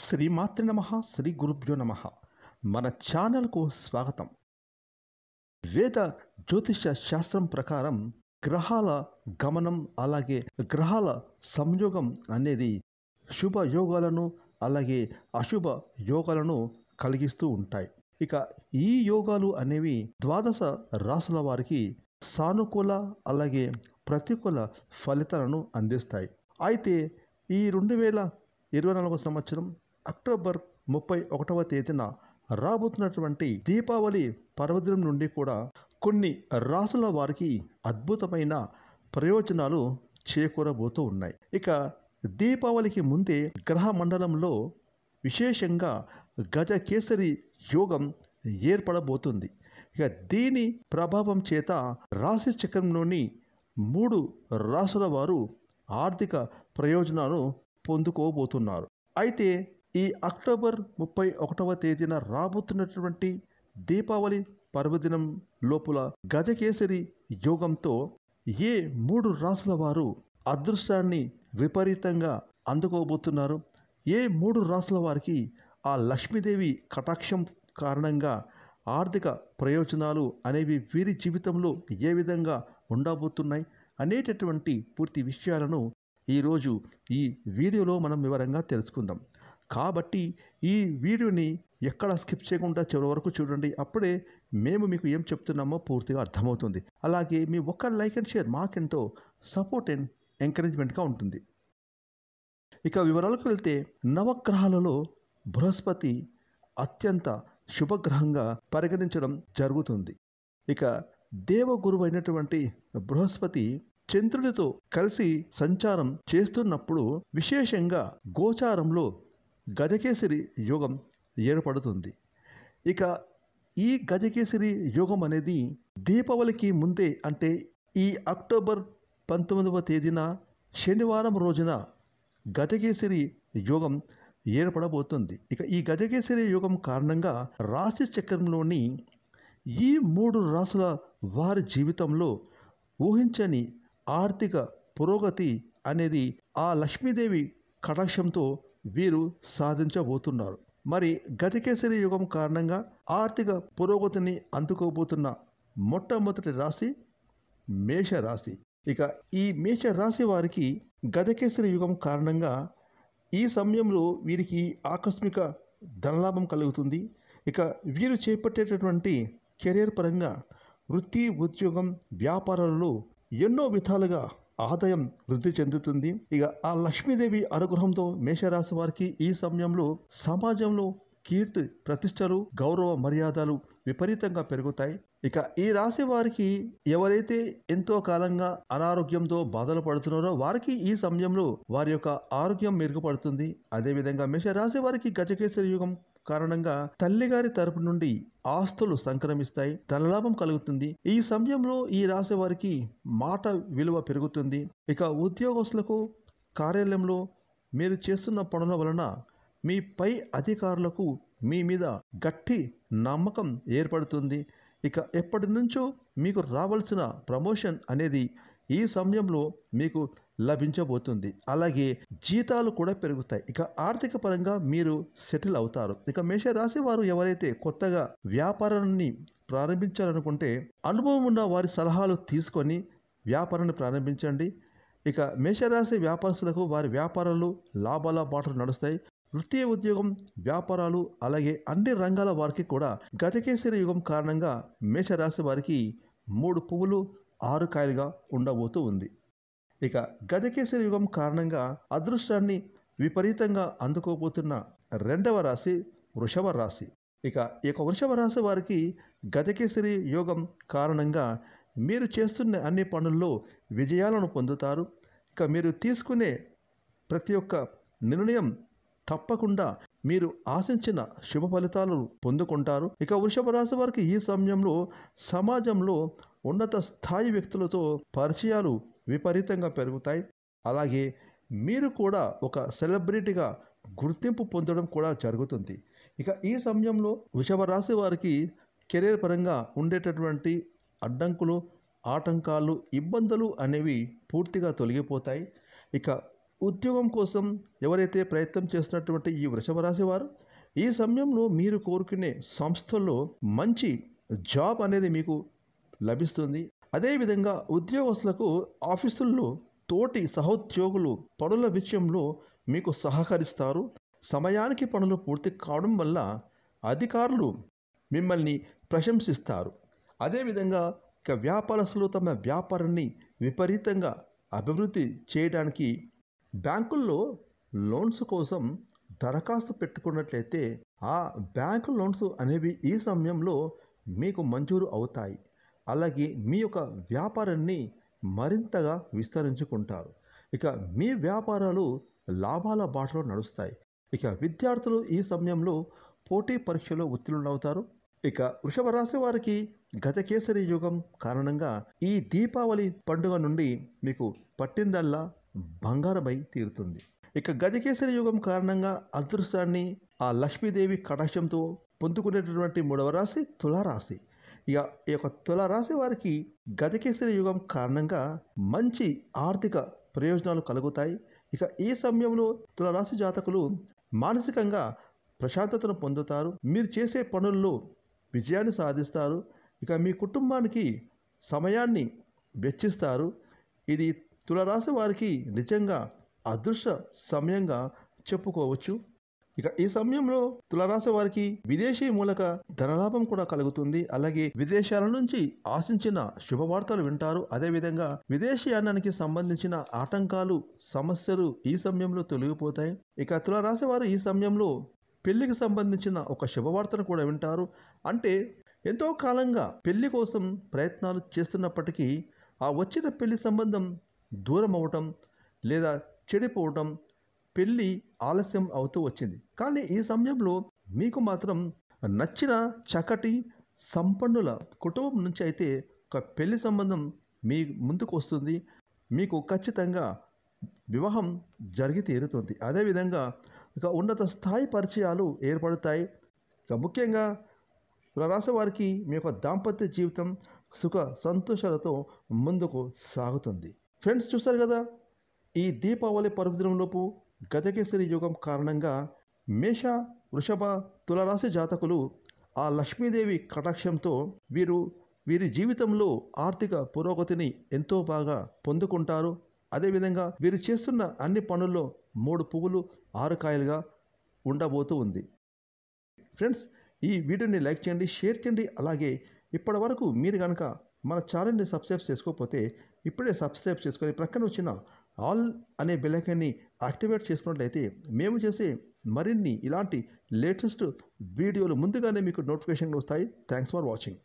శ్రీమాతృ నమ శ్రీ గురుభ్యో నమ మన ఛానల్కు స్వాగతం వేద జ్యోతిష శాస్త్రం ప్రకారం గ్రహాల గమనం అలాగే గ్రహాల సంయోగం అనేది శుభ యోగాలను అలాగే అశుభ యోగాలను కలిగిస్తూ ఉంటాయి ఇక ఈ యోగాలు అనేవి ద్వాదశ రాసుల వారికి సానుకూల అలాగే ప్రతికూల ఫలితాలను అందిస్తాయి అయితే ఈ రెండు వేల ఇరవై నాలుగో సంవత్సరం అక్టోబర్ ముప్పై ఒకటవ తేదీన రాబోతున్నటువంటి దీపావళి పర్వదినం నుండి కూడా కొన్ని రాసుల వారికి అద్భుతమైన ప్రయోజనాలు చేకూరబోతూ ఉన్నాయి ఇక దీపావళికి ముందే గ్రహ మండలంలో విశేషంగా గజ కేసరి యోగం ఏర్పడబోతుంది ఇక దీని ప్రభావం చేత రాశి చక్రంలోని మూడు రాసుల వారు ఆర్థిక ప్రయోజనాలు పొందుకోబోతున్నారు అయితే ఈ అక్టోబర్ ముప్పై ఒకటవ తేదీన రాబోతున్నటువంటి దీపావళి పర్వదినం లోపల గజకేసరి యోగంతో ఏ మూడు రాసుల వారు అదృష్టాన్ని విపరీతంగా అందుకోబోతున్నారు ఏ మూడు రాసుల వారికి ఆ లక్ష్మీదేవి కటాక్షం కారణంగా ఆర్థిక ప్రయోజనాలు అనేవి వీరి జీవితంలో ఏ విధంగా ఉండబోతున్నాయి అనేటటువంటి పూర్తి విషయాలను ఈరోజు ఈ వీడియోలో మనం వివరంగా తెలుసుకుందాం కాబట్టి ఈ వీడియోని ఎక్కడ స్కిప్ చేయకుండా చివరి వరకు చూడండి అప్పుడే మేము మీకు ఏం చెప్తున్నామో పూర్తిగా అర్థమవుతుంది అలాగే మీ ఒక్క లైక్ అండ్ షేర్ మాకెంతో సపోర్ట్ అండ్ ఎంకరేజ్మెంట్గా ఉంటుంది ఇక వివరాలకు వెళ్తే నవగ్రహాలలో బృహస్పతి అత్యంత శుభగ్రహంగా పరిగణించడం జరుగుతుంది ఇక దేవగురువు అయినటువంటి బృహస్పతి చంద్రుడితో కలిసి సంచారం చేస్తున్నప్పుడు విశేషంగా గోచారంలో గజకేసరి యుగం ఏర్పడుతుంది ఇక ఈ గజకేసరి యుగం అనేది దీపావళికి ముందే అంటే ఈ అక్టోబర్ పంతొమ్మిదవ తేదీన శనివారం రోజున గజకేసరి యుగం ఏర్పడబోతుంది ఇక ఈ గజకేసరి యోగం కారణంగా రాశి చక్రంలోని ఈ మూడు రాసుల వారి జీవితంలో ఊహించని ఆర్థిక పురోగతి అనేది ఆ లక్ష్మీదేవి కటాక్షంతో వీరు సాధించబోతున్నారు మరి గతికేసరి యుగం కారణంగా ఆర్థిక పురోగతిని అందుకోబోతున్న మొట్టమొదటి రాశి మేషరాశి ఇక ఈ మేష రాశి వారికి గతకేసరి యుగం కారణంగా ఈ సమయంలో వీరికి ఆకస్మిక ధనలాభం కలుగుతుంది ఇక వీరు చేపట్టేటటువంటి కెరీర్ పరంగా వృత్తి ఉద్యోగం వ్యాపారాలలో ఎన్నో విధాలుగా ఆదాయం వృద్ధి చెందుతుంది ఇక ఆ లక్ష్మీదేవి అనుగ్రహంతో మేషరాశి వారికి ఈ సమయంలో సమాజంలో కీర్తి ప్రతిష్టలు గౌరవ మర్యాదలు విపరీతంగా పెరుగుతాయి ఇక ఈ రాశి వారికి ఎవరైతే ఎంతో కాలంగా అనారోగ్యంతో బాధలు పడుతున్నారో వారికి ఈ సమయంలో వారి యొక్క ఆరోగ్యం మెరుగుపడుతుంది అదేవిధంగా మేష రాశి వారికి గజకేశ్వర యుగం కారణంగా తల్లిగారి తరపు నుండి ఆస్తులు సంక్రమిస్తాయి ధనలాభం కలుగుతుంది ఈ సమయంలో ఈ రాశి వారికి మాట విలువ పెరుగుతుంది ఇక ఉద్యోగస్తులకు కార్యాలయంలో మీరు చేస్తున్న పనుల వలన మీ పై అధికారులకు మీ మీద గట్టి నమ్మకం ఏర్పడుతుంది ఇక ఎప్పటి నుంచో మీకు రావాల్సిన ప్రమోషన్ అనేది ఈ సమయంలో మీకు లభించబోతుంది అలాగే జీతాలు కూడా పెరుగుతాయి ఇక ఆర్థిక పరంగా మీరు సెటిల్ అవుతారు ఇక మేషరాశి వారు ఎవరైతే కొత్తగా వ్యాపారాన్ని ప్రారంభించాలనుకుంటే అనుభవం ఉన్న వారి సలహాలు తీసుకొని వ్యాపారాన్ని ప్రారంభించండి ఇక మేషరాశి వ్యాపారస్తులకు వారి వ్యాపారాలు లాభాల బాటలు నడుస్తాయి వృత్తి ఉద్యోగం వ్యాపారాలు అలాగే అన్ని రంగాల వారికి కూడా గతకేసరి యుగం కారణంగా మేషరాశి వారికి మూడు పువ్వులు ఆరు కాయలుగా ఉండబోతూ ఉంది ఇక గజకేసరి యుగం కారణంగా అదృష్టాన్ని విపరీతంగా అందుకోబోతున్న రెండవ రాశి వృషభ రాశి ఇక ఈ యొక్క వృషభ రాశి వారికి గజకేసరి యోగం కారణంగా మీరు చేస్తున్న అన్ని పనుల్లో విజయాలను పొందుతారు ఇక మీరు తీసుకునే ప్రతి ఒక్క నిర్ణయం తప్పకుండా మీరు ఆశించిన శుభ ఫలితాలు పొందుకుంటారు ఇక వృషభ రాశి వారికి ఈ సమయంలో సమాజంలో ఉన్నత స్థాయి వ్యక్తులతో పరిచయాలు విపరీతంగా పెరుగుతాయి అలాగే మీరు కూడా ఒక సెలబ్రిటీగా గుర్తింపు పొందడం కూడా జరుగుతుంది ఇక ఈ సమయంలో వృషభ రాశి వారికి కెరీర్ పరంగా ఉండేటటువంటి అడ్డంకులు ఆటంకాలు ఇబ్బందులు అనేవి పూర్తిగా తొలగిపోతాయి ఇక ఉద్యోగం కోసం ఎవరైతే ప్రయత్నం చేస్తున్నటువంటి ఈ వృషభ రాశి వారు ఈ సమయంలో మీరు కోరుకునే సంస్థల్లో మంచి జాబ్ అనేది మీకు లభిస్తుంది అదేవిధంగా ఉద్యోగస్తులకు ఆఫీసుల్లో తోటి సహోద్యోగులు పనుల విషయంలో మీకు సహకరిస్తారు సమయానికి పనులు పూర్తి కావడం వల్ల అధికారులు మిమ్మల్ని ప్రశంసిస్తారు అదేవిధంగా ఇక వ్యాపారస్తులు తమ వ్యాపారాన్ని విపరీతంగా అభివృద్ధి చేయడానికి బ్యాంకుల్లో లోన్స్ కోసం దరఖాస్తు పెట్టుకున్నట్లయితే ఆ బ్యాంకు లోన్స్ అనేవి ఈ సమయంలో మీకు మంజూరు అవుతాయి అలాగే మీ యొక్క వ్యాపారాన్ని మరింతగా విస్తరించుకుంటారు ఇక మీ వ్యాపారాలు లాభాల బాటలో నడుస్తాయి ఇక విద్యార్థులు ఈ సమయంలో పోటీ పరీక్షలో ఉత్తీర్ణులవుతారు ఇక వృషభ రాశి వారికి గత కేసరి యుగం కారణంగా ఈ దీపావళి పండుగ నుండి మీకు పట్టిందల్లా బంగారమై తీరుతుంది ఇక గజకేసరి యుగం కారణంగా అదృష్టాన్ని ఆ లక్ష్మీదేవి కటాక్షంతో పొందుకునేటటువంటి మూడవ రాశి తులారాశి ఇక ఈ యొక్క తులారాశి వారికి గజకేసరి యుగం కారణంగా మంచి ఆర్థిక ప్రయోజనాలు కలుగుతాయి ఇక ఈ సమయంలో తులారాశి జాతకులు మానసికంగా ప్రశాంతతను పొందుతారు మీరు చేసే పనుల్లో విజయాన్ని సాధిస్తారు ఇక మీ కుటుంబానికి సమయాన్ని వెచ్చిస్తారు ఇది తులారాశి వారికి నిజంగా అదృశ్య సమయంగా చెప్పుకోవచ్చు ఇక ఈ సమయంలో తులరాశి వారికి విదేశీ మూలక ధనలాభం కూడా కలుగుతుంది అలాగే విదేశాల నుంచి ఆశించిన శుభవార్తలు వింటారు అదేవిధంగా విదేశీయానానికి సంబంధించిన ఆటంకాలు సమస్యలు ఈ సమయంలో తొలగిపోతాయి ఇక తులరాశి వారు ఈ సమయంలో పెళ్లికి సంబంధించిన ఒక శుభవార్తను కూడా వింటారు అంటే ఎంతో కాలంగా పెళ్లి కోసం ప్రయత్నాలు చేస్తున్నప్పటికీ ఆ వచ్చిన పెళ్లి సంబంధం దూరం అవటం లేదా చెడిపోవటం పెళ్ళి ఆలస్యం అవుతూ వచ్చింది కానీ ఈ సమయంలో మీకు మాత్రం నచ్చిన చకటి సంపన్నుల కుటుంబం నుంచి అయితే ఒక పెళ్లి సంబంధం మీ ముందుకు వస్తుంది మీకు ఖచ్చితంగా వివాహం జరిగి తీరుతుంది అదేవిధంగా ఇక ఉన్నత స్థాయి పరిచయాలు ఏర్పడతాయి ఇక ముఖ్యంగా రాసే వారికి మీ యొక్క దాంపత్య జీవితం సుఖ సంతోషాలతో ముందుకు సాగుతుంది ఫ్రెండ్స్ చూసారు కదా ఈ దీపావళి పర్వదినంలోపు గజకేసరి యుగం కారణంగా మేష వృషభ తులరాశి జాతకులు ఆ లక్ష్మీదేవి కటాక్షంతో వీరు వీరి జీవితంలో ఆర్థిక పురోగతిని ఎంతో బాగా పొందుకుంటారు అదేవిధంగా వీరు చేస్తున్న అన్ని పనుల్లో మూడు పువ్వులు ఆరు కాయలుగా ఉండబోతూ ఉంది ఫ్రెండ్స్ ఈ వీడియోని లైక్ చేయండి షేర్ చేయండి అలాగే ఇప్పటి వరకు మీరు కనుక మన ఛానల్ని సబ్స్క్రైబ్ చేసుకోకపోతే ఇప్పుడే సబ్స్క్రైబ్ చేసుకొని ప్రక్కన వచ్చిన ఆల్ అనే బెలైకాన్ని యాక్టివేట్ చేసుకున్నట్లయితే మేము చేసే మరిన్ని ఇలాంటి లేటెస్ట్ వీడియోలు ముందుగానే మీకు నోటిఫికేషన్లు వస్తాయి థ్యాంక్స్ ఫర్ వాచింగ్